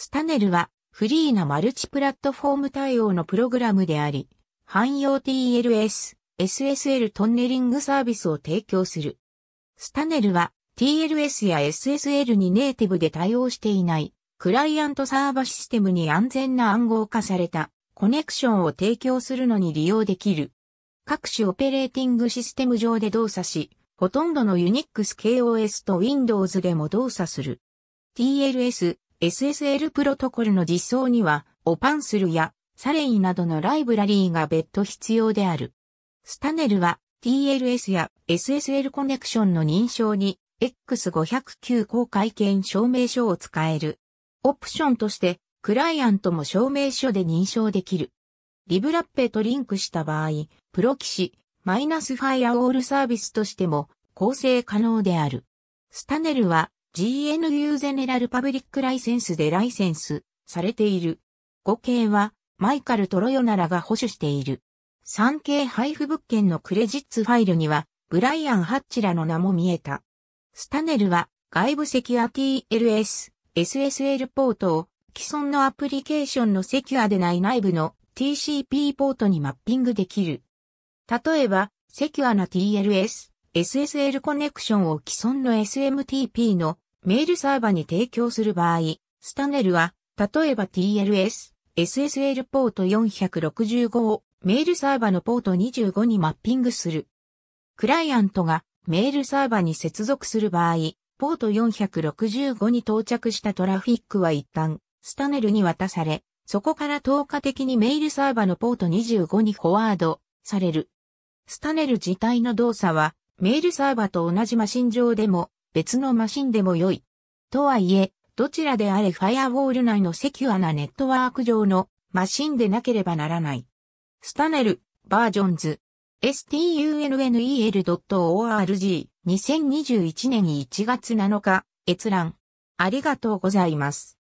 スタネルはフリーなマルチプラットフォーム対応のプログラムであり、汎用 TLS、SSL トンネリングサービスを提供する。スタネルは TLS や SSL にネイティブで対応していない、クライアントサーバシステムに安全な暗号化されたコネクションを提供するのに利用できる。各種オペレーティングシステム上で動作し、ほとんどの Unix KOS と Windows でも動作する。TLS、SSL プロトコルの実装には、オパンスルやサレイなどのライブラリーが別途必要である。スタネルは TLS や SSL コネクションの認証に X509 公開権証明書を使える。オプションとして、クライアントも証明書で認証できる。リブラッペとリンクした場合、プロ騎士、マイナスファイアウォールサービスとしても構成可能である。スタネルは GNU ゼネラルパブリックライセンスでライセンスされている。5系はマイカル・トロヨナラが保守している。3系配布物件のクレジッツファイルにはブライアン・ハッチらの名も見えた。スタネルは外部セキュア TLS、SSL ポートを既存のアプリケーションのセキュアでない内部の TCP ポートにマッピングできる。例えば、セキュアな TLS、SSL コネクションを既存の SMTP のメールサーバに提供する場合、スタネルは、例えば TLS、SSL ポート465をメールサーバのポート25にマッピングする。クライアントがメールサーバに接続する場合、ポート465に到着したトラフィックは一旦、スタネルに渡され、そこから透過的にメールサーバのポート25にフォワードされる。スタネル自体の動作はメールサーバと同じマシン上でも、別のマシンでも良い。とはいえ、どちらであれファイアウォール内のセキュアなネットワーク上のマシンでなければならない。スタネル、バージョンズ、stunel.org2021 年1月7日、閲覧。ありがとうございます。